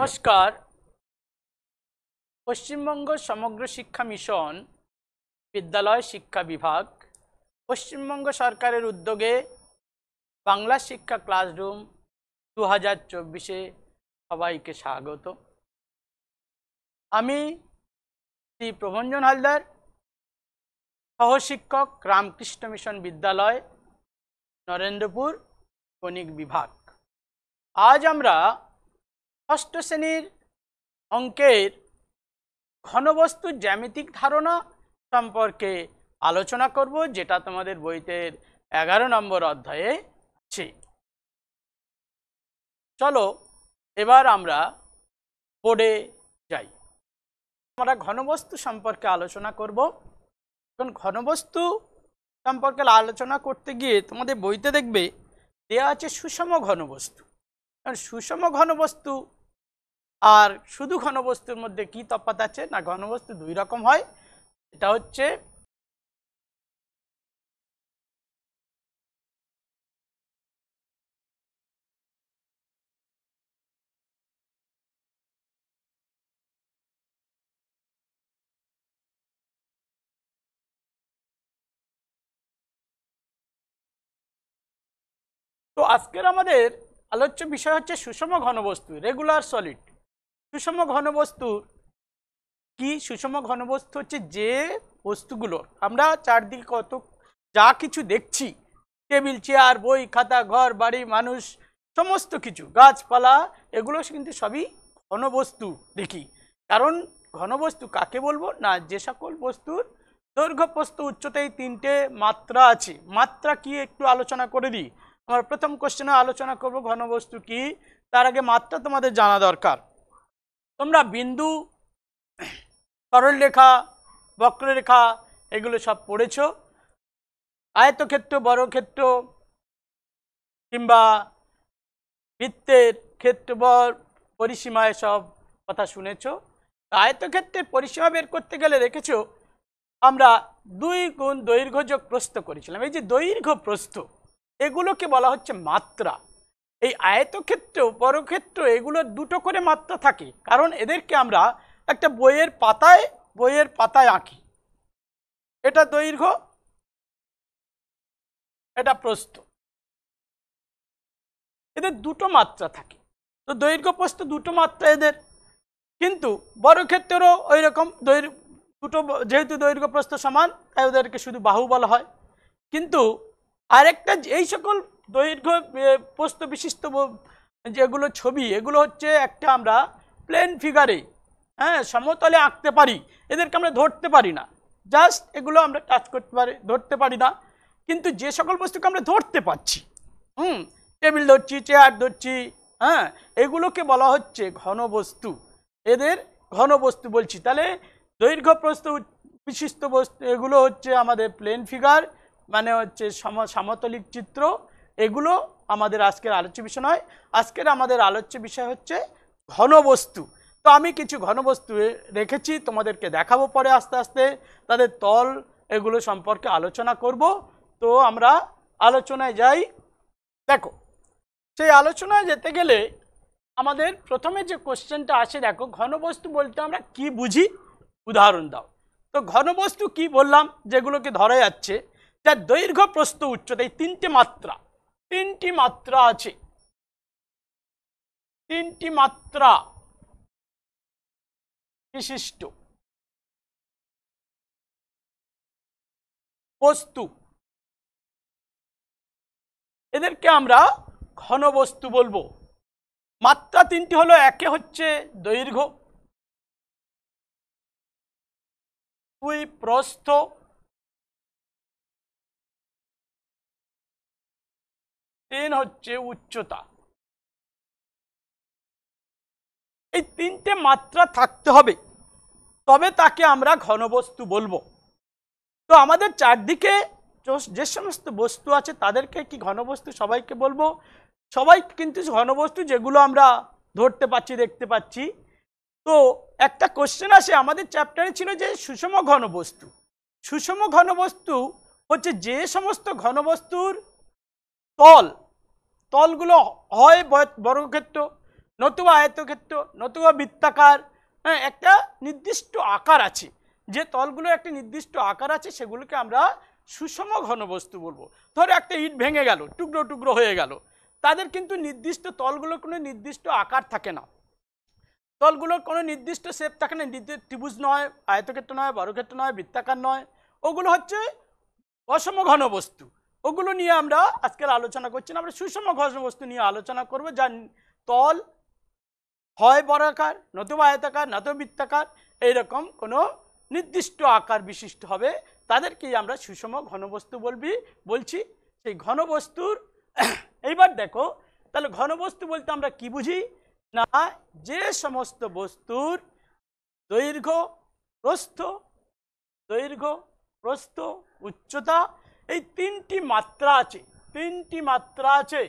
নমস্কার পশ্চিমবঙ্গ সমগ্র শিক্ষা মিশন বিদ্যালয় শিক্ষা বিভাগ পশ্চিমবঙ্গ সরকারের উদ্যোগে বাংলা শিক্ষা ক্লাসরুম দু হাজার চব্বিশে সবাইকে স্বাগত আমি শ্রী প্রভঞ্জন হালদার সহশিক্ষক রামকৃষ্ণ মিশন বিদ্যালয় নরেন্দ্রপুর বণিক বিভাগ আজ আমরা ষষ্ঠ শ্রেণীর অঙ্কের ঘনবস্তু জ্যামিতিক ধারণা সম্পর্কে আলোচনা করব যেটা তোমাদের বইতের এগারো নম্বর অধ্যায়ে আছে চলো এবার আমরা পড়ে যাই আমরা ঘনবস্তু সম্পর্কে আলোচনা করব এখন ঘনবস্তু সম্পর্কে আলোচনা করতে গিয়ে তোমাদের বইতে দেখবে দেওয়া আছে সুষম ঘনবস্তু কারণ সুষম ঘনবস্তু আর শুধু ঘনবস্তুর মধ্যে কি তফাত আছে না ঘনবস্তু দুই রকম হয় এটা হচ্ছে তো আজকের আমাদের আলোচ্য বিষয় হচ্ছে সুষম ঘনবস্তু রেগুলার সলিড সুষম ঘনবস্তু কি সুষম ঘনবস্তু হচ্ছে যে বস্তুগুলো আমরা চারদিকে কত যা কিছু দেখছি টেবিল চেয়ার বই খাতা ঘর বাড়ি মানুষ সমস্ত কিছু গাছপালা এগুলো কিন্তু সবই ঘনবস্তু দেখি কারণ ঘনবস্তু কাকে বলবো না যে সকল বস্তুর দৈর্ঘ্য প্রস্তু উচ্চতায় তিনটে মাত্রা আছে মাত্রা কি একটু আলোচনা করে দিই আমার প্রথম কোশ্চেনে আলোচনা করব ঘনবস্তু কি তার আগে মাত্রা তোমাদের জানা দরকার তোমরা বিন্দু সরলরেখা বক্ররেখা এগুলো সব পড়েছ আয়তক্ষেত্র বড় ক্ষেত্র কিংবা বৃত্তের ক্ষেত্রবর পরিসীমা সব কথা শুনেছ আয়তক্ষেত্রের পরিসীমা বের করতে গেলে দেখেছ আমরা দুই গুণ দৈর্ঘ্য যোগ প্রস্থ করেছিলাম এই যে দৈর্ঘ্য প্রস্থ এগুলোকে বলা হচ্ছে মাত্রা এই আয়তক্ষেত্র পরক্ষেত্র এগুলোর দুটো করে মাত্রা থাকে কারণ এদেরকে আমরা একটা বইয়ের পাতায় বইয়ের পাতায় আঁকি এটা দৈর্ঘ্য এটা প্রস্থ এদের দুটো মাত্রা থাকে তো দৈর্ঘ্য প্রস্থ দুটো মাত্রা এদের কিন্তু বর্গক্ষেত্রেরও ওই রকম দৈর্ঘ্য দুটো যেহেতু দৈর্ঘ্য প্রস্থ সমান তাই ওদেরকে শুধু বাহু বলা হয় কিন্তু আরেকটা এই সকল দৈর্ঘ্য প্রস্ত বিশিষ্ট যেগুলো ছবি এগুলো হচ্ছে একটা আমরা প্লেন ফিগারে হ্যাঁ সমতলে আঁকতে পারি এদেরকে আমরা ধরতে পারি না জাস্ট এগুলো আমরা টাচ করতে পারি ধরতে পারি না কিন্তু যে সকল বস্তুকে আমরা ধরতে পারছি হুম টেবিল ধরছি চেয়ার ধরছি হ্যাঁ এগুলোকে বলা হচ্ছে ঘন বস্তু এদের ঘন বস্তু বলছি তাহলে দৈর্ঘ্য প্রস্ত বিশিষ্ট বস্তু এগুলো হচ্ছে আমাদের প্লেন ফিগার মানে হচ্ছে সম সমতলিক চিত্র এগুলো আমাদের আজকের আলোচ্য বিষয় নয় আজকের আমাদের আলোচ্য বিষয় হচ্ছে ঘনবস্তু তো আমি কিছু ঘনবস্তু রেখেছি তোমাদেরকে দেখাবো পরে আস্তে আস্তে তাদের তল এগুলো সম্পর্কে আলোচনা করব তো আমরা আলোচনায় যাই দেখো সেই আলোচনায় যেতে গেলে আমাদের প্রথমে যে কোশ্চেনটা আসে দেখো ঘনবস্তু বলতে আমরা কি বুঝি উদাহরণ দাও তো ঘনবস্তু কি বললাম যেগুলোকে ধরা যাচ্ছে যার দৈর্ঘ্য প্রস্ত উচ্চতা এই তিনটে মাত্রা তিনটি মাত্রা আছে তিনটি মাত্রা বিশিষ্ট বস্তু এদেরকে আমরা ঘন বস্তু বলবো মাত্রা তিনটি হলো একে হচ্ছে দৈর্ঘ্য দুই প্রস্থ তিন হচ্ছে উচ্চতা এই তিনটে মাত্রা থাকতে হবে তবে তাকে আমরা ঘনবস্তু বলবো তো আমাদের চারদিকে যে সমস্ত বস্তু আছে তাদেরকে কি ঘনবস্তু সবাইকে বলবো সবাই কিন্তু ঘনবস্তু যেগুলো আমরা ধরতে পাচ্ছি দেখতে পাচ্ছি তো একটা কোশ্চেন আসে আমাদের চ্যাপ্টারে ছিল যে সুষম ঘনবস্তু সুষম ঘনবস্তু হচ্ছে যে সমস্ত ঘনবস্তুর তল তলগুলো হয় বর্গক্ষেত্র নতুবা আয়তক্ষেত্র নতুবা বৃত্তাকার হ্যাঁ একটা নির্দিষ্ট আকার আছে যে তলগুলো একটা নির্দিষ্ট আকার আছে সেগুলোকে আমরা সুষম ঘনবস্তু বলবো ধরো একটা ইট ভেঙে গেল টুকরো টুকরো হয়ে গেল তাদের কিন্তু নির্দিষ্ট তলগুলো কোনো নির্দিষ্ট আকার থাকে না তলগুলোর কোনো নির্দিষ্ট শেপ থাকে না নির্দিষ্ট ত্রিভুজ নয় আয়তক্ষেত্র নয় বড়ক্ষেত্র নয় বৃত্তাকার নয় ওগুলো হচ্ছে অসম ঘনবস্তু ওগুলো নিয়ে আমরা আজকের আলোচনা করছি না আমরা সুষম ঘর্ষণ বস্তু নিয়ে আলোচনা করব যা তল হয় বরাকার নতুবা আয়তাকার নতুবা বৃত্তাকার এইরকম কোনো নির্দিষ্ট আকার বিশিষ্ট হবে তাদেরকেই আমরা সুষম ঘনবস্তু বলবি বলছি সেই ঘনবস্তুর এইবার দেখো তাহলে ঘনবস্তু বলতে আমরা কি বুঝি না যে সমস্ত বস্তুর দৈর্ঘ্য প্রস্থ দৈর্ঘ্য প্রস্থ উচ্চতা এই তিনটি মাত্রা আছে তিনটি মাত্রা আছে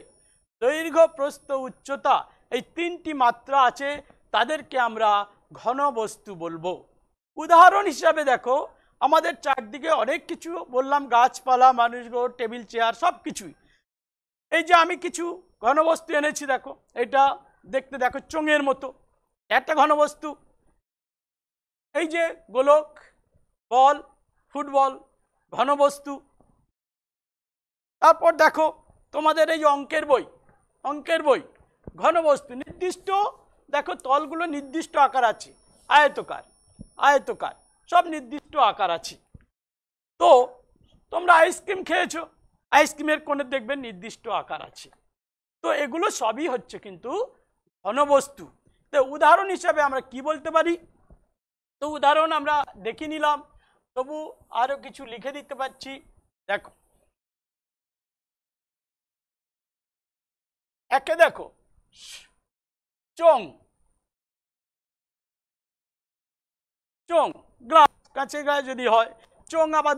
দৈর্ঘ্য প্রস্থ উচ্চতা এই তিনটি মাত্রা আছে তাদেরকে আমরা ঘন বস্তু বলবো উদাহরণ হিসাবে দেখো আমাদের চারদিকে অনেক কিছু বললাম গাছপালা মানুষগুলো টেবিল চেয়ার সব কিছুই এই যে আমি কিছু ঘনবস্তু এনেছি দেখো এটা দেখতে দেখো চোঙের মতো একটা ঘনবস্তু এই যে গোলক বল ফুটবল ঘনবস্তু তারপর দেখো তোমাদের এই অঙ্কের বই অঙ্কের বই ঘনবস্তু নির্দিষ্ট দেখো তলগুলো নির্দিষ্ট আকার আছে আয়তকার আয়তকার সব নির্দিষ্ট আকার আছে তো তোমরা আইসক্রিম খেয়েছো আইসক্রিমের কোণে দেখবে নির্দিষ্ট আকার আছে তো এগুলো সবই হচ্ছে কিন্তু ঘনবস্তু তো উদাহরণ হিসাবে আমরা কি বলতে পারি তো উদাহরণ আমরা দেখে নিলাম তবু আরও কিছু লিখে দিতে পারছি দেখো একে দেখো চং চং গ্লাস কাঁচের গায়ে যদি হয় চং আবার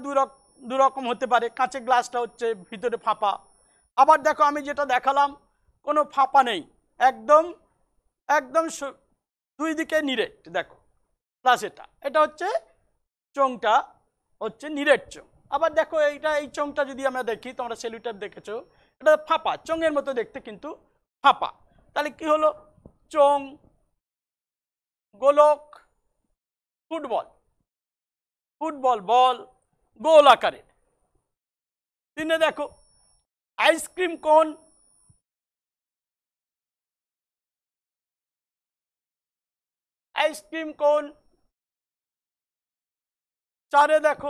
দু রকম হতে পারে কাঁচের গ্লাসটা হচ্ছে ভিতরে ফাঁপা আবার দেখো আমি যেটা দেখালাম কোনো ফাঁপা নেই একদম একদম দুই দিকে নিরেট দেখো প্লাস এটা এটা হচ্ছে চংটা হচ্ছে নিরেট চং আবার দেখো এইটা এই চংটা যদি আমরা দেখি তোমরা সেলুটাইপ দেখেছো এটা ফাঁপা চঙের মতো দেখতে কিন্তু ফাঁপা তাহলে কি হলো চং গোলক ফুটবল ফুটবল বল গোল আকারের তিনে দেখো আইসক্রিম কোন আইসক্রিম কোন চারে দেখো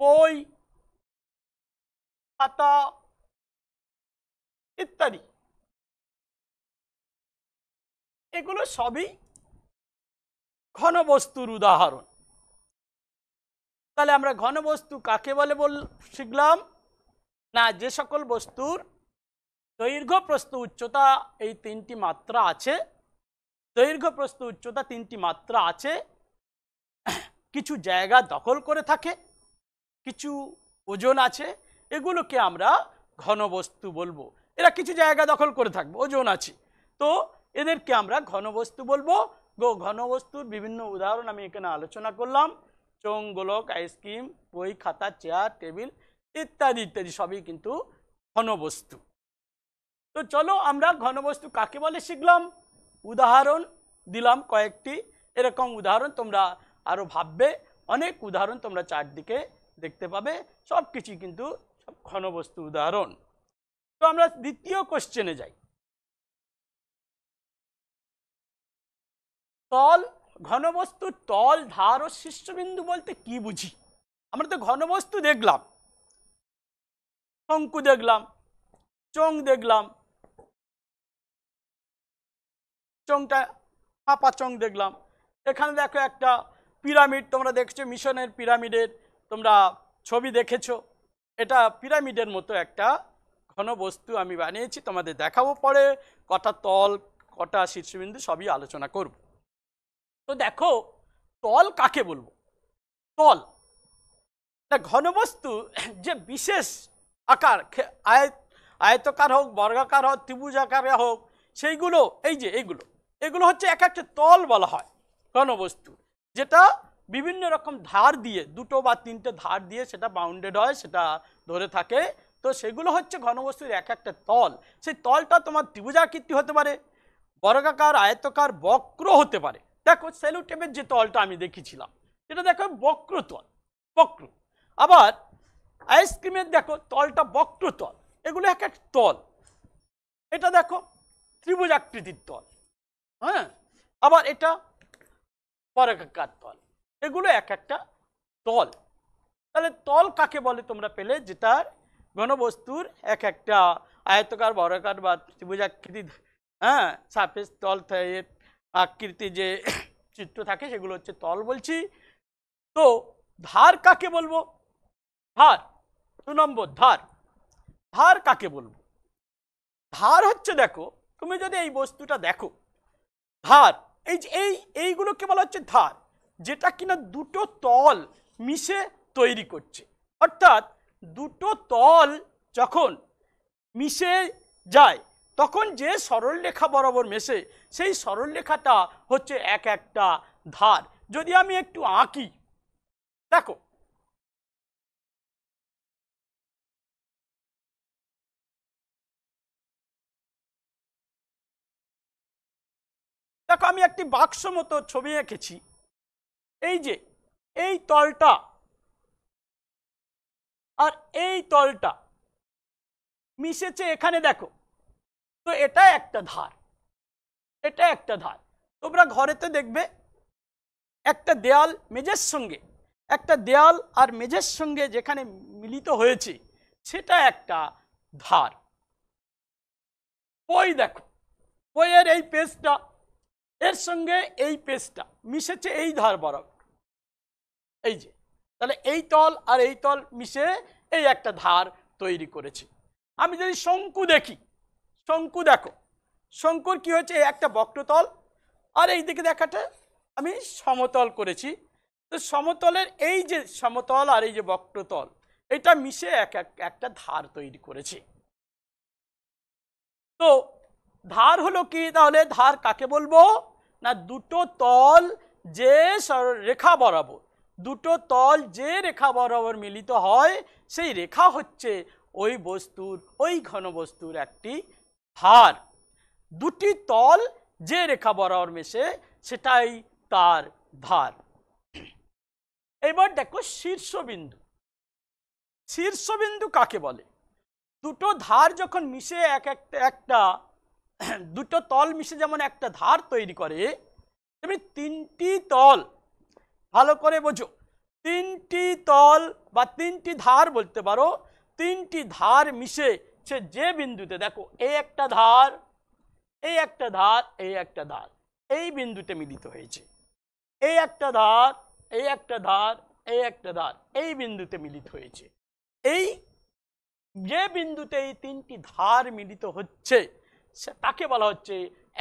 বই পাতা ইত্যাদি এগুলো সবই ঘনবস্তুর উদাহরণ তাহলে আমরা ঘনবস্তু কাকে বলে বল শিখলাম না যে সকল বস্তুর দৈর্ঘ্য প্রস্ত উচ্চতা এই তিনটি মাত্রা আছে দৈর্ঘ্য প্রস্ত উচ্চতা তিনটি মাত্রা আছে কিছু জায়গা দখল করে থাকে কিছু ওজন আছে এগুলোকে আমরা ঘনবস্তু বলবো এরা কিছু জায়গা দখল করে থাকবে ওজন আছে তো এদেরকে আমরা ঘনবস্তু বলবো গো ঘনবস্তুর বিভিন্ন উদাহরণ আমি এখানে আলোচনা করলাম চং গোলক আইসক্রিম বই খাতা চেয়ার টেবিল ইত্যাদি ইত্যাদি সবই কিন্তু ঘনবস্তু তো চলো আমরা ঘনবস্তু কাকে বলে শিখলাম উদাহরণ দিলাম কয়েকটি এরকম উদাহরণ তোমরা আরও ভাববে অনেক উদাহরণ তোমরা চারদিকে দেখতে পাবে সব কিছুই কিন্তু ঘনবস্তু উদাহরণ তো আমরা দ্বিতীয় কোশ্চেনে যাই তল ঘনবস্তুর তল ধার ও শীর্ষবিন্দু বলতে কি বুঝি আমরা তো ঘনবস্তু দেখলাম শঙ্কু দেখলাম চোং দেখলাম চোংটা ফাঁপা চং দেখলাম এখানে দেখো একটা পিরামিড তোমরা দেখছো মিশনের পিরামিডের তোমরা ছবি দেখেছো এটা পিরামিডের মতো একটা ঘন বস্তু আমি বানিয়েছি তোমাদের দেখাবো পরে কটা তল কটা শীর্ষবিন্দু সবই আলোচনা করব তো দেখো তল কাকে বলবো তল না ঘনবস্তু যে বিশেষ আকার আয় আয়তকার হোক বর্গাকার হোক ত্রিভুজ আকারে হোক সেইগুলো এই যে এইগুলো এগুলো হচ্ছে এক একটা তল বলা হয় ঘনবস্তু যেটা বিভিন্ন রকম ধার দিয়ে দুটো বা তিনটে ধার দিয়ে সেটা বাউন্ডেড হয় সেটা ধরে থাকে তো সেগুলো হচ্ছে ঘনবস্তুর এক একটা তল সেই তলটা তোমার ত্রিভুজাকৃতি হতে পারে বর্গাকার আয়তকার বক্র হতে পারে দেখো সেলুটেপের যে তলটা আমি দেখেছিলাম এটা দেখো বক্র তল বক্র আবার আইসক্রিমের দেখো তলটা বক্র তল এগুলো এক এক তল এটা দেখো ত্রিভুজাকৃতির তল হ্যাঁ আবার এটা বর্গাকার তল এগুলো এক একটা তল তাহলে তল কাকে বলে তোমরা পেলে যেটার ঘনবস্তুর এক একটা আয়তকার বরাকার বা ত্রিভুজাকৃতি হ্যাঁ সাফেস তল আকৃতি যে চিত্র থাকে সেগুলো হচ্ছে তল বলছি তো ধার কাকে বলবো ধার দু নম্বর ধার ধার কাকে বলবো ধার হচ্ছে দেখো তুমি যদি এই বস্তুটা দেখো ধার এই যে এই এইগুলোকে বলা হচ্ছে ধার যেটা কিনা দুটো তল মিশে তৈরি করছে অর্থাৎ দুটো তল যখন মিশে যায় তখন যে সরলরেখা বরাবর মেশে সেই সরলরেখাটা হচ্ছে এক একটা ধার যদি আমি একটু আঁকি দেখো দেখো আমি একটি বাক্স মতো ছবি এঁকেছি এই যে এই তলটা আর এই তলটা মিশেছে এখানে দেখো তো এটা একটা ধার এটা একটা ধার তোমরা ঘরেতে দেখবে একটা দেয়াল মেজের সঙ্গে একটা দেয়াল আর মেজের সঙ্গে যেখানে মিলিত হয়েছে সেটা একটা ধার বই দেখো বইয়ের এই পেজটা এর সঙ্গে এই পেস্টটা মিশেছে এই ধার বরাবর এই যে তাহলে এই তল আর এই তল মিশে এই একটা ধার তৈরি করেছে আমি যদি শঙ্কু দেখি শঙ্কু দেখো শঙ্কুর কি হয়েছে এই একটা বক্রতল আর এই দিকে দেখাটা আমি সমতল করেছি তো সমতলের এই যে সমতল আর এই যে বক্রতল এটা মিশে এক একটা ধার তৈরি করেছে তো ধার হলো কি তাহলে ধার কাকে বলবো না দুটো তল যে রেখা বরাবর দুটো তল যে রেখা বরাবর মিলিত হয় সেই রেখা হচ্ছে ওই বস্তুর ওই ঘন বস্তুর একটি ধার দুটি তল যে রেখা বরাবর মেশে সেটাই তার ধার এবার দেখো শীর্ষবিন্দু শীর্ষবিন্দু কাকে বলে দুটো ধার যখন মিশে এক একটা একটা দুটো তল মিশে যেমন একটা ধার তৈরি করে তেমনি তিনটি তল ভালো করে বোঝো তিনটি তল বা তিনটি ধার বলতে পারো তিনটি ধার মিশে সে যে বিন্দুতে দেখো এই একটা ধার এই একটা ধার এই একটা ধার এই বিন্দুতে মিলিত হয়েছে এই একটা ধার এই একটা ধার এই একটা ধার এই বিন্দুতে মিলিত হয়েছে এই যে বিন্দুতে এই তিনটি ধার মিলিত হচ্ছে তাকে বলা হচ্ছে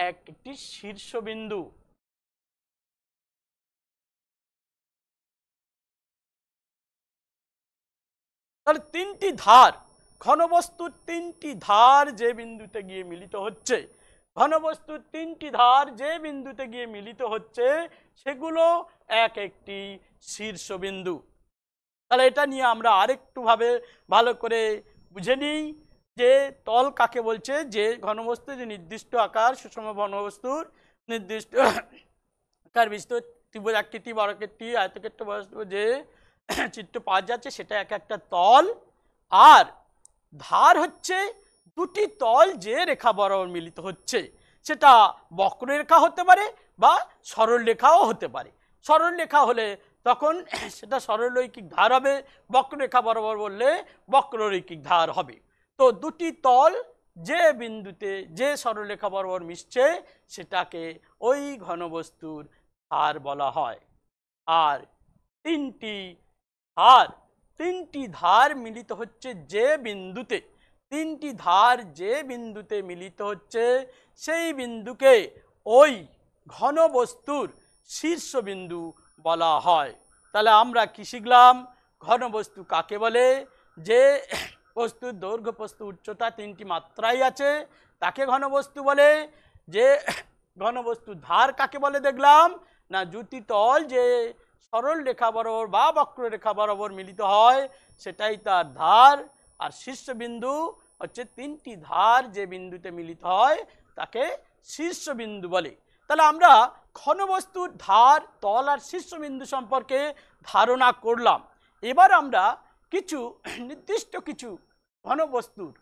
একটি শীর্ষবিন্দু তাহলে তিনটি ধার ঘনবস্তুর তিনটি ধার যে বিন্দুতে গিয়ে মিলিত হচ্ছে ঘনবস্তুর তিনটি ধার যে বিন্দুতে গিয়ে মিলিত হচ্ছে সেগুলো এক একটি শীর্ষবিন্দু তাহলে এটা নিয়ে আমরা আরেকটুভাবে ভালো করে বুঝে নিই যে তল কাকে বলছে যে ঘনবস্তু যে নির্দিষ্ট আকার সুষম ঘনবস্তুর নির্দিষ্ট আকার বিস্তর ত্রিভুজ আকৃতি বর্গাকৃতি আয়তক্ষেত্র যে চিত্র পাওয়া যাচ্ছে সেটা এক একটা তল আর ধার হচ্ছে দুটি তল যে রেখা বরাবর মিলিত হচ্ছে সেটা বক্ররেখা হতে পারে বা সরলরেখাও হতে পারে সরলরেখা হলে তখন সেটা সরলৈকিক ধার হবে বক্ররেখা বরাবর বললে বক্ররৈকিক ধার হবে তো দুটি তল যে বিন্দুতে যে সরলরেখা বরাবর মিশছে সেটাকে ওই ঘনবস্তুর হার বলা হয় আর তিনটি হার তিনটি ধার মিলিত হচ্ছে যে বিন্দুতে তিনটি ধার যে বিন্দুতে মিলিত হচ্ছে সেই বিন্দুকে ওই ঘনবস্তুর শীর্ষবিন্দু বলা হয় তাহলে আমরা কী শিখলাম ঘনবস্তু কাকে বলে যে বস্তুর দৈর্ঘ্য প্রস্তু উচ্চতা তিনটি মাত্রাই আছে তাকে ঘনবস্তু বলে যে ঘনবস্তু ধার কাকে বলে দেখলাম না জুতি তল যে সরল রেখা বরাবর বা বক্র রেখা বরাবর মিলিত হয় সেটাই তার ধার আর শীর্ষবিন্দু হচ্ছে তিনটি ধার যে বিন্দুতে মিলিত হয় তাকে শীর্ষবিন্দু বলে তাহলে আমরা ঘনবস্তুর ধার তল আর শীর্ষবিন্দু সম্পর্কে ধারণা করলাম এবার আমরা কিছু নির্দিষ্ট কিছু ঘন ঘনবস্তুর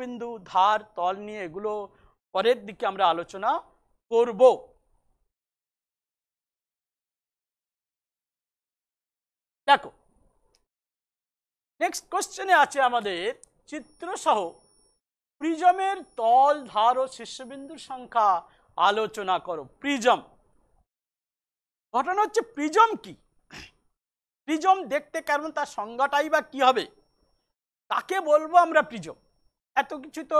বিন্দু ধার তল নিয়ে এগুলো পরের দিকে আমরা আলোচনা করব দেখো নেক্সট কোশ্চেনে আছে আমাদের চিত্রসহ প্রিজমের তল ধার ও শীর্ষবিন্দুর সংখ্যা আলোচনা করো প্রিজম ঘটনা হচ্ছে প্রিজম কি প্রিজম দেখতে কেমন তার সংজ্ঞাটাই বা কি হবে তাকে বলবো আমরা প্রিজম এত কিছু তো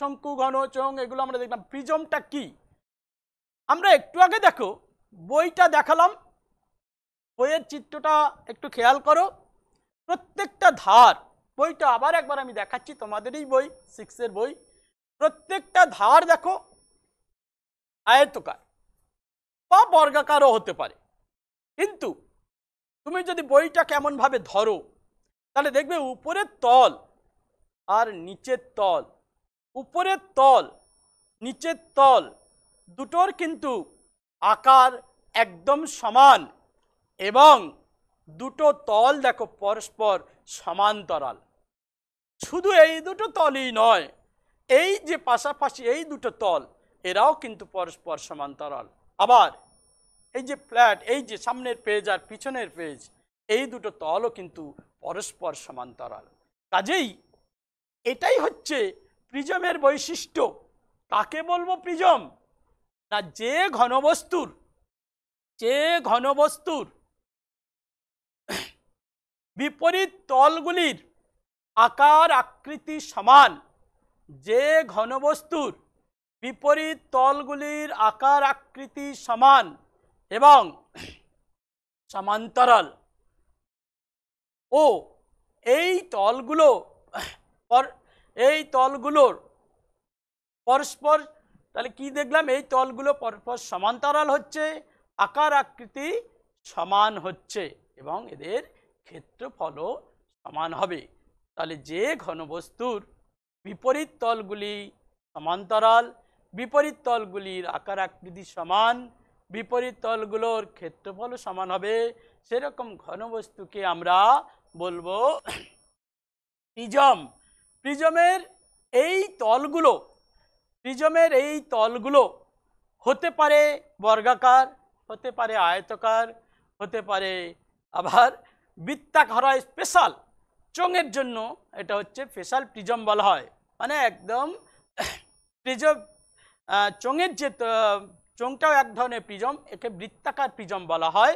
শঙ্কু ঘন চং এগুলো আমরা দেখলাম প্রিজমটা কি আমরা একটু আগে দেখো বইটা দেখালাম বইয়ের চিত্রটা একটু খেয়াল করো প্রত্যেকটা ধার বইটা আবার একবার আমি দেখাচ্ছি তোমাদেরই বই সিক্সের বই প্রত্যেকটা ধার দেখো আয়তকার বা বর্গাকারও হতে পারে কিন্তু তুমি যদি বইটা কেমনভাবে ধরো তাহলে দেখবে উপরের তল আর নিচের তল উপরের তল নিচের তল দুটোর কিন্তু আকার একদম সমান এবং দুটো তল দেখো পরস্পর সমান্তরাল শুধু এই দুটো তলই নয় এই যে পাশাপাশি এই দুটো তল এরাও কিন্তু পরস্পর সমান্তরাল আবার এই যে ফ্ল্যাট এই যে সামনের পেজ আর পিছনের পেজ এই দুটো তলও কিন্তু পরস্পর সমান্তরাল কাজেই এটাই হচ্ছে প্রিজমের বৈশিষ্ট্য কাকে বলবো প্রিজম না যে ঘনবস্তুর যে ঘনবস্তুর বিপরীত তলগুলির আকার আকৃতি সমান যে ঘনবস্তুর বিপরীত তলগুলির আকার আকৃতি সমান এবং সমান্তরাল ও এই তলগুলো এই তলগুলোর পরস্পর তাহলে কি দেখলাম এই তলগুলো পরস্পর সমান্তরাল হচ্ছে আকার আকৃতি সমান হচ্ছে এবং এদের ক্ষেত্রফলও সমান হবে তাহলে যে ঘনবস্তুর বিপরীত তলগুলি সমান্তরাল বিপরীত তলগুলির আকার আকৃতি সমান বিপরীত তলগুলোর ক্ষেত্রফলও সমান হবে সেরকম ঘনবস্তুকে আমরা বলবো প্রিজম প্রিজমের এই তলগুলো প্রিজমের এই তলগুলো হতে পারে বর্গাকার হতে পারে আয়তকার হতে পারে আবার বৃত্তাকার হয় স্পেশাল চোঙের জন্য এটা হচ্ছে স্পেশাল প্রিজম বলা হয় মানে একদম প্রিজম চোঙের যে চোঙটাও এক ধরনের প্রিজম একে বৃত্তাকার প্রিজম বলা হয়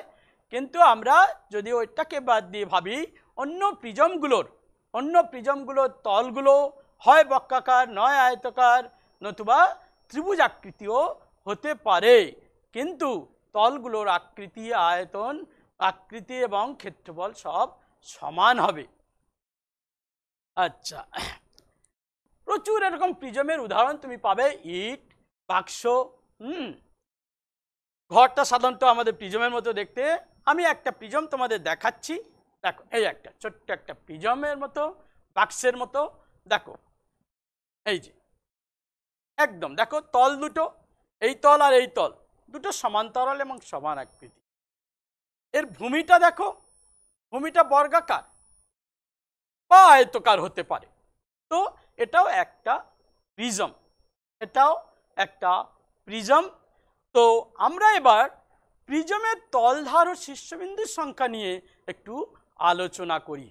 কিন্তু আমরা যদি ওইটাকে বাদ দিয়ে ভাবি অন্য প্রিজমগুলোর অন্য প্রিজমগুলোর তলগুলো হয় বক্কাকার নয় আয়তকার নতুবা ত্রিভুজ আকৃতিও হতে পারে কিন্তু তলগুলোর আকৃতি আয়তন আকৃতি এবং ক্ষেত্রফল সব সমান হবে আচ্ছা প্রচুর এরকম প্রিজমের উদাহরণ তুমি পাবে ইট বাক্স হুম ঘরটা সাধারণত আমাদের প্রিজমের মতো দেখতে আমি একটা প্রিজম তোমাদের দেখাচ্ছি দেখো এই একটা ছোট্ট একটা প্রিজমের মতো বাক্সের মতো দেখো এই যে একদম দেখো তল দুটো এই তল আর এই তল দুটো সমান্তরাল এবং সমান আকৃতি এর ভূমিটা দেখো ভূমিটা বর্গাকার বা আয়তকার হতে পারে তো এটাও একটা প্রিজম এটাও একটা প্রিজম তো আমরা এবার প্রিজমের তলধার ও শীর্ষবিন্দুর সংখ্যা নিয়ে একটু আলোচনা করি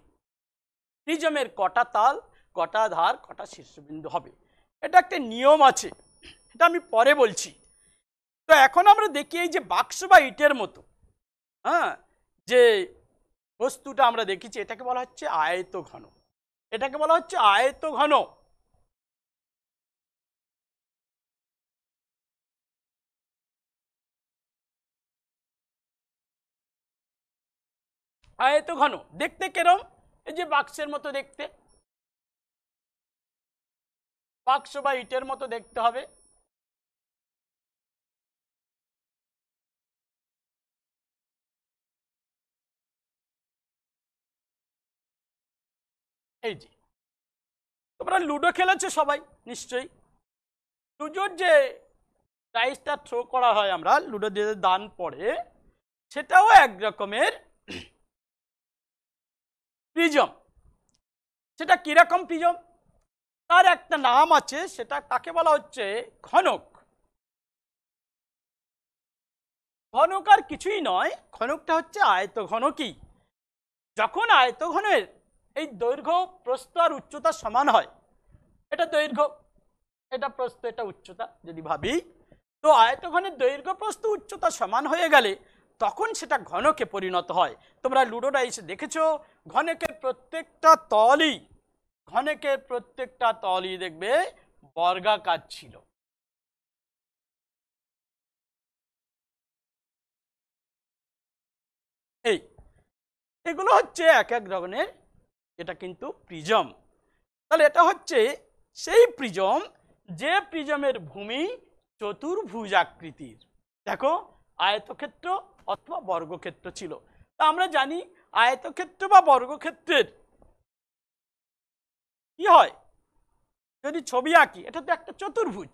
প্রিজমের কটা তাল কটা ধার কটা শীর্ষবিন্দু হবে এটা একটা নিয়ম আছে এটা আমি পরে বলছি তো এখন আমরা দেখি এই যে বাক্স বা ইটের মতো হ্যাঁ যে বস্তুটা আমরা দেখেছি এটাকে বলা হচ্ছে আয়ত ঘন এটাকে বলা হচ্ছে আয়ত ঘন আয়ত ঘন দেখতে কেরম এই যে বাক্সের মতো দেখতে বাক্স বা ইটের মতো দেখতে হবে এই যে তোমরা লুডো খেলেছো সবাই নিশ্চয়ই লুডোর যে প্রাইসটা থ্রো করা হয় আমরা লুডো যে দান পড়ে সেটাও এক রকমের প্রিজম সেটা কীরকম প্রিজম তার একটা নাম আছে সেটা কাকে বলা হচ্ছে ঘনক ঘনক আর কিছুই নয় ঘনকটা হচ্ছে আয়ত ঘনকই যখন আয়ত ঘনের এই দৈর্ঘ্য প্রস্থ আর উচ্চতা সমান হয় এটা দৈর্ঘ্য এটা প্রস্থ এটা উচ্চতা যদি ভাবি তো আয়ত ঘনের দৈর্ঘ্য প্রস্থ উচ্চতা সমান হয়ে গেলে তখন সেটা ঘনকে পরিণত হয় তোমরা লুডোটা এসে দেখেছো ঘনকের প্রত্যেকটা তলই ঘনকের প্রত্যেকটা তলই দেখবে বর্গাকার ছিল এই এগুলো হচ্ছে এক এক ধরনের এটা কিন্তু প্রিজম তাহলে এটা হচ্ছে সেই প্রিজম যে প্রিজমের ভূমি চতুর্ভুজ আকৃতির দেখো আয়তক্ষেত্র অথবা বর্গক্ষেত্র ছিল তা আমরা জানি আয়তক্ষেত্র বা বর্গক্ষেত্রের কি হয় যদি ছবি আঁকি এটা তো একটা চতুর্ভুজ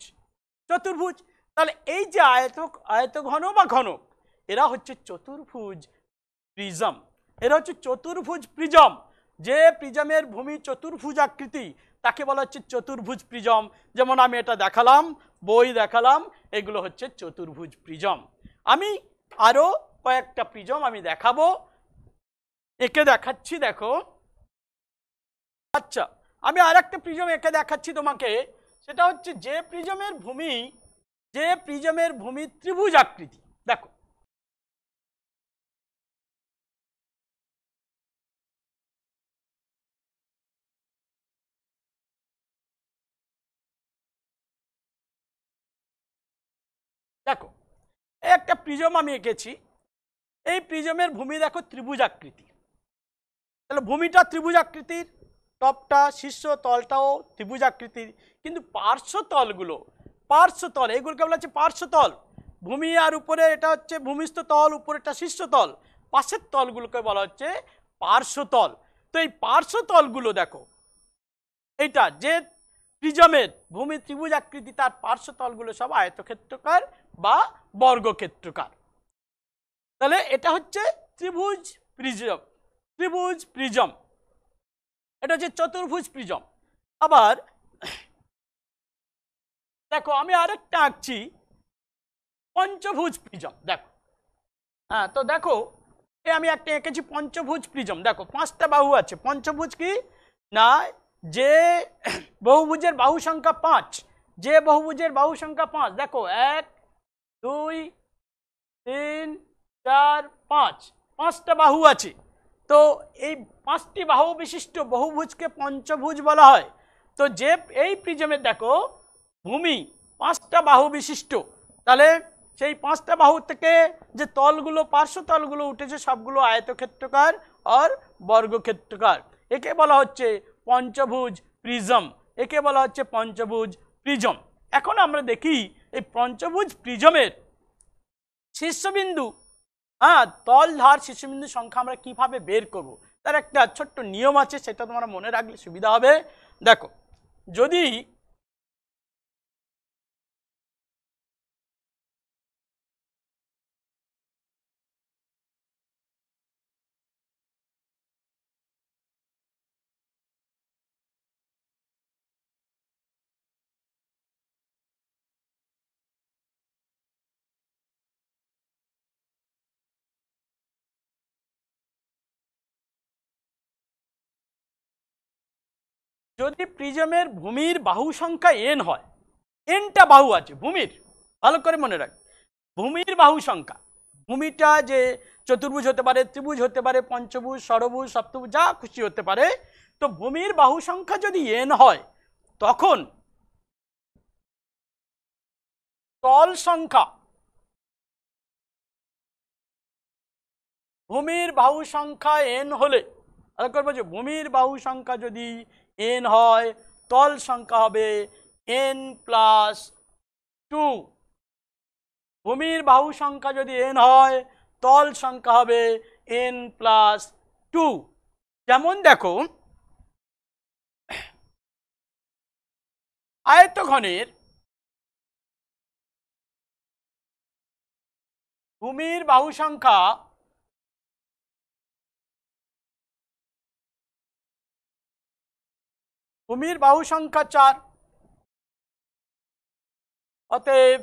চতুর্ভুজ তাহলে এই যে আয়তক আয়তঘন বা ঘনক এরা হচ্ছে চতুর্ভুজ প্রিজম এরা হচ্ছে চতুর্ভুজ প্রিজম যে প্রিজমের ভূমি চতুর্ভুজ আকৃতি তাকে বলা হচ্ছে চতুর্ভুজ প্রিজম যেমন আমি এটা দেখালাম বই দেখালাম এগুলো হচ্ছে চতুর্ভুজ প্রিজম আমি আরও কয়েকটা প্রিজম আমি দেখাবো একে দেখাচ্ছি দেখো আচ্ছা আমি আর একটা প্রিজম একে দেখাচ্ছি তোমাকে সেটা হচ্ছে যে প্রিজমের ভূমি যে প্রিজমের ভূমি ত্রিভুজ আকৃতি দেখো দেখো একটা প্রিজম আমি এঁকেছি এই প্রিজমের ভূমি দেখো ত্রিভুজ আকৃতি তাহলে ভূমিটা ত্রিভুজ আকৃতির টপটা শীর্ষ তলটাও ত্রিভুজ আকৃতির কিন্তু পার্শ্বতলগুলো পার্শ্বতল এগুলোকে বলা হচ্ছে পার্শ্বতল ভূমি আর উপরে এটা হচ্ছে ভূমিস্থ তল উপরেটা শীর্ষতল পাশের তলগুলোকে বলা হচ্ছে পার্শ্বতল তো এই পার্শ্বতলগুলো দেখো এইটা যে প্রিজমের ভূমি ত্রিভুজ আকৃতি তার পার্শ্বতলগুলো সব আয়তক্ষেত্রকার বা বর্গক্ষেত্রকার তাহলে এটা হচ্ছে ত্রিভুজ প্রিজম ত্রিভুজ প্রিজম এটা হচ্ছে চতুর্ভুজ প্রিজম আবার দেখো আমি আরেকটা আঁকছি পঞ্চভুজ প্রিজম দেখো হ্যাঁ তো দেখো এ আমি একটা এঁকেছি পঞ্চভুজ প্রিজম দেখো পাঁচটা বাহু আছে পঞ্চভুজ কি না যে বহুভুজের বাহু সংখ্যা পাঁচ যে বহুভুজের বাহু সংখ্যা পাঁচ দেখো এক দুই তিন চার পাঁচ পাঁচটা বাহু আছে তো এই পাঁচটি বাহু বিশিষ্ট বহুভুজকে পঞ্চভুজ বলা হয় তো যে এই প্রিজমে দেখো ভূমি পাঁচটা বাহু বিশিষ্ট তাহলে সেই পাঁচটা বাহু থেকে যে তলগুলো পার্শ্ব তলগুলো উঠেছে সবগুলো আয়তক্ষেত্রকার আর বর্গক্ষেত্রকার একে বলা হচ্ছে পঞ্চভুজ প্রিজম একে বলা হচ্ছে পঞ্চভুজ প্রিজম এখন আমরা দেখি এই পঞ্চভুজ প্রিজমের শীর্ষবিন্দু হ্যাঁ তল ধার শীর্ষবিন্দুর সংখ্যা আমরা কিভাবে বের করব। তার একটা ছোট্ট নিয়ম আছে সেটা তোমরা মনে রাখলে সুবিধা হবে দেখো যদি যদি প্রিজমের ভূমির বাহু সংখ্যা এন হয় এনটা বাহু আছে ভূমির ভালো করে মনে রাখ ভূমির বাহু সংখ্যা ভূমিটা যে চতুর্ভুজ হতে পারে ত্রিভুজ হতে পারে পঞ্চভুজ ষড়ভুজ সপ্তভুজ যা খুশি হতে পারে তো ভূমির বাহু সংখ্যা যদি এন হয় তখন তল সংখ্যা ভূমির বাহু সংখ্যা এন হলে করবো যে ভূমির বাহু সংখ্যা যদি এন হয় তল সংখ্যা হবে এন প্লাস টু ভূমির বাহু সংখ্যা যদি এন হয় তল সংখ্যা হবে এন প্লাস টু যেমন দেখো আয়তঘনের ভূমির বাহু সংখ্যা কুমির বাহু সংখ্যা চার অতএব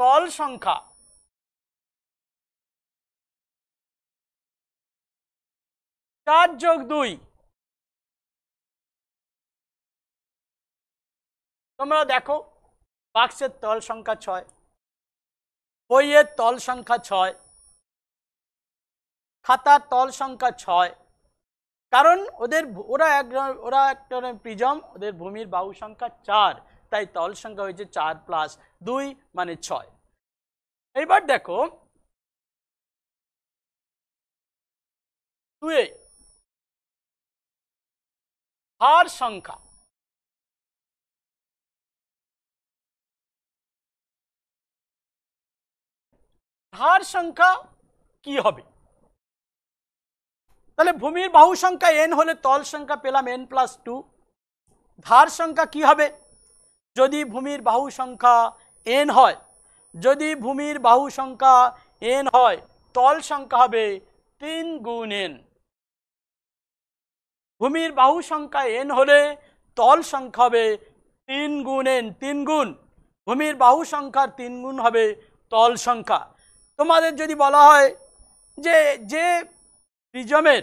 তল সংখ্যা চার যোগ দুই তোমরা দেখো বাক্সের তল সংখ্যা ছয় বইয়ের তল সংখ্যা ছয় খাতার তল সংখ্যা ছয় কারণ ওদের ওরা এক ওরা একটা প্রিজম ওদের ভূমির বাহু সংখ্যা চার তাই তল সংখ্যা হয়েছে চার প্লাস দুই মানে ছয় এইবার দেখো দুয়ে হার সংখ্যা ধার সংখ্যা কি হবে তাহলে ভূমির বাহু সংখ্যা এন হলে তল সংখ্যা পেলাম এন প্লাস টু ধার সংখ্যা কি হবে যদি ভূমির বাহু সংখ্যা এন হয় যদি ভূমির বাহু সংখ্যা এন হয় তল সংখ্যা হবে তিন গুণ এন ভূমির বাহু সংখ্যা এন হলে তল সংখ্যা হবে তিন গুণ এন তিন গুণ ভূমির বাহু সংখ্যার তিন গুণ হবে তল সংখ্যা তোমাদের যদি বলা হয় যে যে প্রিজমের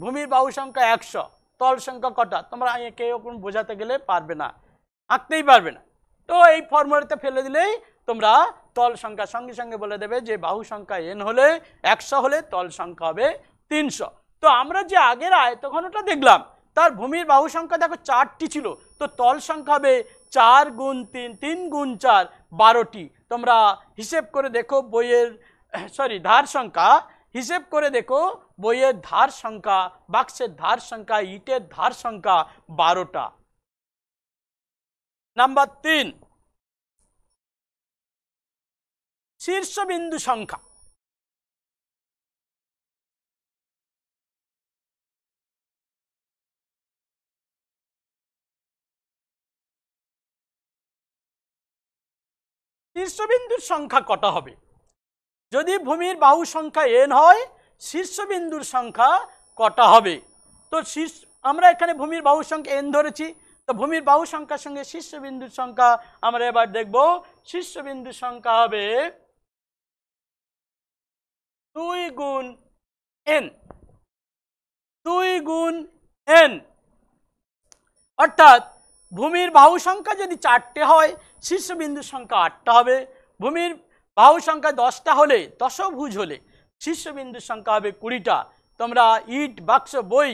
ভূমির বাহু সংখ্যা একশো তল সংখ্যা কটা তোমরা কেউ বোঝাতে গেলে পারবে না আঁকতেই পারবে না তো এই ফর্মুলাতে ফেলে দিলেই তোমরা তল সংখ্যা সঙ্গে সঙ্গে বলে দেবে যে বাহু সংখ্যা এন হলে একশো হলে তল সংখ্যা হবে তিনশো তো আমরা যে আগের আয়তঘনটা দেখলাম তার ভূমির বাহু সংখ্যা দেখো চারটি ছিল তো তল সংখ্যা হবে চার গুণ তিন তিন গুণ চার বারোটি তোমরা হিসেব করে দেখো বইয়ের সরি ধার সংখ্যা হিসেব করে দেখো বইয়ের ধার সংখ্যা বাক্সের ধার সংখ্যা ইটের ধার সংখ্যা বারোটা নাম্বার তিন শীর্ষবিন্দু সংখ্যা শীর্ষবিন্দুর সংখ্যা কটা হবে যদি ভূমির বাহু সংখ্যা এন হয় শীর্ষবিন্দুর সংখ্যা কটা হবে তো শীর্ষ আমরা এখানে ভূমির বাহু সংখ্যা এন ধরেছি তো ভূমির বাহু সংখ্যার সঙ্গে শীর্ষবিন্দুর সংখ্যা আমরা এবার দেখব শীর্ষবিন্দুর সংখ্যা হবে দুই গুণ এন দুই গুণ এন অর্থাৎ ভূমির বাহু সংখ্যা যদি চারটে হয় শীর্ষবিন্দুর সংখ্যা আটটা হবে ভূমির বাহু সংখ্যা দশটা হলে দশভুজ হলে শীর্ষবিন্দুর সংখ্যা হবে কুড়িটা তোমরা ইট বাক্স বই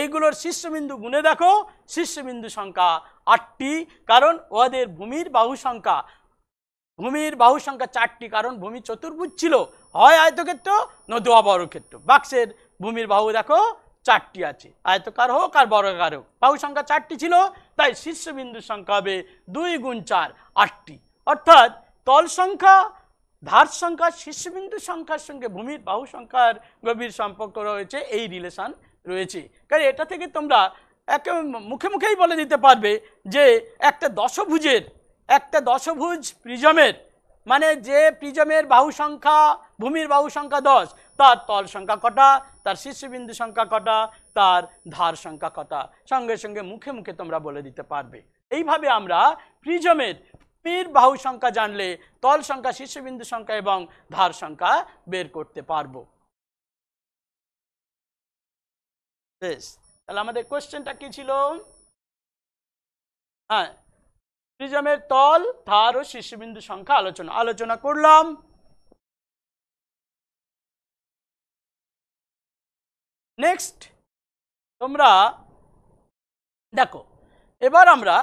এইগুলোর শীর্ষবিন্দু গুনে দেখো শীর্ষবিন্দু সংখ্যা আটটি কারণ ওদের ভূমির বাহু সংখ্যা ভূমির বাহু সংখ্যা চারটি কারণ ভূমি চতুর্ভুজ ছিল হয় আয়তক্ষেত্র নদুয়া ক্ষেত্র বাক্সের ভূমির বাহু দেখো চারটি আছে আয়তকার হোক আর বর্গাকার হোক বাহু সংখ্যা চারটি ছিল তাই শীর্ষবিন্দুর সংখ্যা হবে দুই গুণ চার আটটি অর্থাৎ তল সংখ্যা ধার সংখ্যা শীর্ষবিন্দু সংখ্যার সঙ্গে ভূমির বাহু সংখ্যার গভীর সম্পর্ক রয়েছে এই রিলেশান রয়েছে কারণ এটা থেকে তোমরা একে মুখে মুখেই বলে দিতে পারবে যে একটা দশভুজের একটা দশভুজ প্রিজমের মানে যে প্রিজমের বাহু সংখ্যা ভূমির বাহু সংখ্যা দশ তার তল সংখ্যা কটা তার শীর্ষবিন্দু সংখ্যা কটা তার ধার সংখ্যা কটা সঙ্গে সঙ্গে মুখে মুখে তোমরা বলে দিতে পারবে এইভাবে আমরা প্রিজমের পীর বাহু সংখ্যা জানলে তল সংখ্যা শীর্ষবিন্দু সংখ্যা এবং ধার সংখ্যা বের করতে পারবো বেশ তাহলে আমাদের কোয়েশ্চেনটা কি ছিল হ্যাঁ প্রিজমের তল ধার ও শীর্ষবিন্দু সংখ্যা আলোচনা আলোচনা করলাম নেক্সট তোমরা দেখো এবার আমরা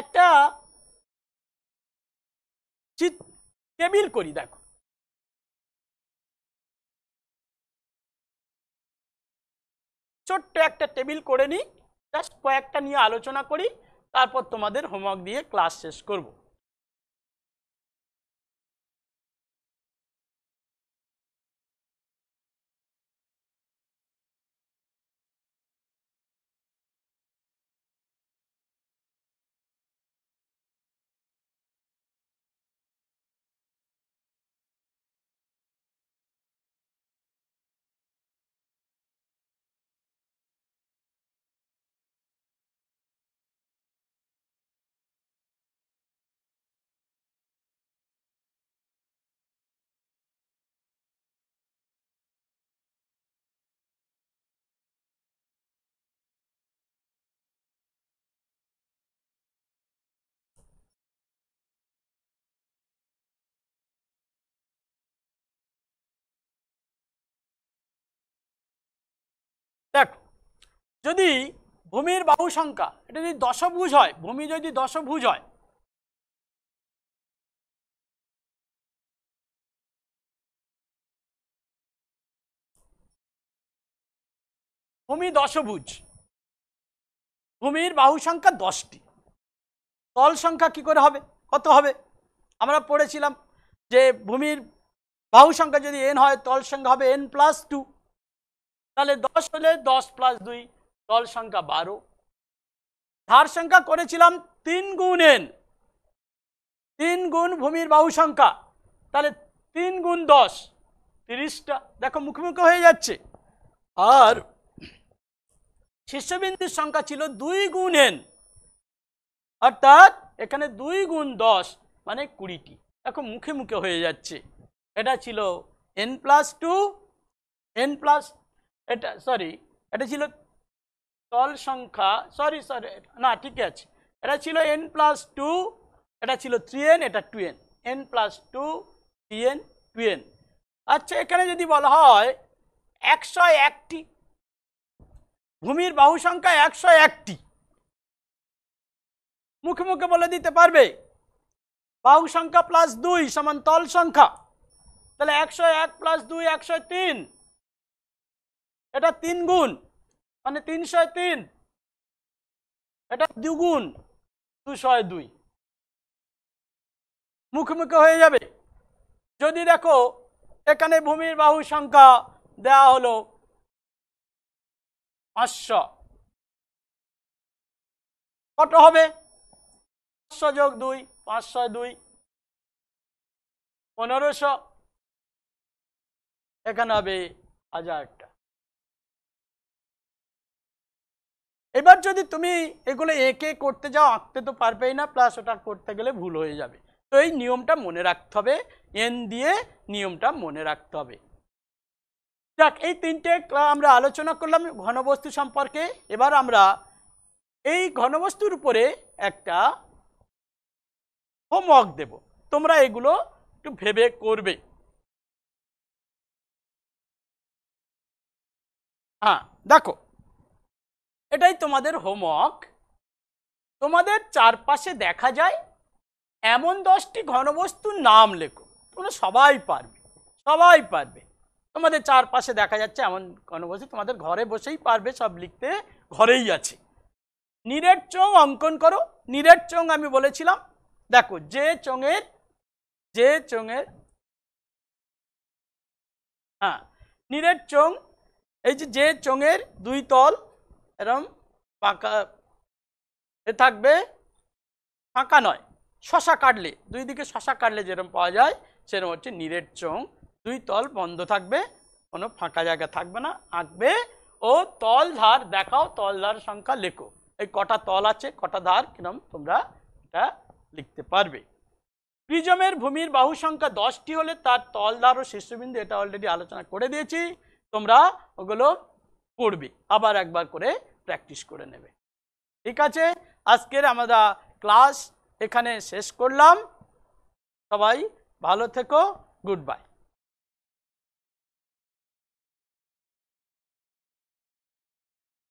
একটা চিত টেবিল করি দেখো ছোট্ট একটা টেবিল করে নিই জাস্ট কয়েকটা নিয়ে আলোচনা করি তারপর তোমাদের হোমওয়ার্ক দিয়ে ক্লাস শেষ করবো যদি ভূমির বাহু সংখ্যা এটা যদি দশভুজ হয় ভূমি যদি দশভুজ হয় ভূমি দশভুজ ভূমির বাহু সংখ্যা দশটি তল সংখ্যা কি করে হবে কত হবে আমরা পড়েছিলাম যে ভূমির বাহু সংখ্যা যদি এন হয় তল সংখ্যা হবে এন প্লাস টু তাহলে দশ হলে দশ প্লাস দুই তল সংখ্যা বারো ধার সংখ্যা করেছিলাম তিন গুণ এন তিন গুণ ভূমির বাহু সংখ্যা তাহলে তিন গুণ দশ তিরিশটা দেখো মুখোমুখি হয়ে যাচ্ছে আর শীর্ষবিন্দুর সংখ্যা ছিল দুই গুণ এন অর্থাৎ এখানে দুই গুণ দশ মানে কুড়িটি দেখো মুখে মুখে হয়ে যাচ্ছে এটা ছিল N plus two N plus এটা সরি এটা ছিল তল সংখ্যা সরি সরি না ঠিক আছে এটা ছিল এন প্লাস টু এটা ছিল থ্রি এন এটা two N N plus two three N two N আচ্ছা এখানে যদি বলা হয় একশো একটি ভূমির বাহু সংখ্যা একশো একটি মুখে মুখে বলে দিতে পারবে বাহু সংখ্যা প্লাস দুই সমান তল সংখ্যা তাহলে একশো এক প্লাস দুই একশো তিন এটা তিন গুণ মানে তিনশো তিন এটা দ্বিগুণ দুশয় দুই মুখোমুখি হয়ে যাবে যদি দেখো এখানে ভূমির বাহু সংখ্যা দেয়া হলো পাঁচশো কত হবে পাঁচশো যোগ দুই পাঁচশো দুই পনেরোশো এখানে হবে হাজার এবার যদি তুমি এগুলো একে করতে যাও আঁকতে তো পারবেই না প্লাস ওটা করতে গেলে ভুল হয়ে যাবে তো এই নিয়মটা মনে রাখতে হবে এন দিয়ে নিয়মটা মনে রাখতে হবে যাক এই তিনটে আমরা আলোচনা করলাম ঘনবস্তু সম্পর্কে এবার আমরা এই ঘনবস্তুর উপরে একটা হোমওয়ার্ক দেব তোমরা এগুলো একটু ভেবে করবে হ্যাঁ দেখো এটাই তোমাদের হোমওয়ার্ক তোমাদের চারপাশে দেখা যায় এমন দশটি ঘনবস্তুর নাম লেখো তোমরা সবাই পারবে সবাই পারবে তোমাদের চারপাশে দেখা যাচ্ছে এমন ঘনবস্তু তোমাদের ঘরে বসেই পারবে সব লিখতে ঘরেই আছে নিরেট চোং অঙ্কন করো নিরেট চোং আমি বলেছিলাম দেখো যে চঙের যে চোঙের হ্যাঁ নিরেট চং এই যে যে চোঙের দুই তল এরম পাকা এ থাকবে ফাঁকা নয় শশা কাটলে দুই দিকে শশা কাটলে যেরকম পাওয়া যায় সেরকম হচ্ছে নিরেট চোং দুই তল বন্ধ থাকবে কোনো ফাঁকা জায়গা থাকবে না আঁকবে ও তল ধার দেখাও তল ধার সংখ্যা লেখো এই কটা তল আছে কটা ধার কিরম তোমরা এটা লিখতে পারবে প্রিজমের ভূমির বাহু সংখ্যা দশটি হলে তার ধার ও শীর্ষবিন্দু এটা অলরেডি আলোচনা করে দিয়েছি তোমরা ওগুলো পড়বে আবার একবার করে প্র্যাকটিস করে নেবে ঠিক আছে আজকের আমরা ক্লাস এখানে শেষ করলাম সবাই ভালো থেকো গুড বাই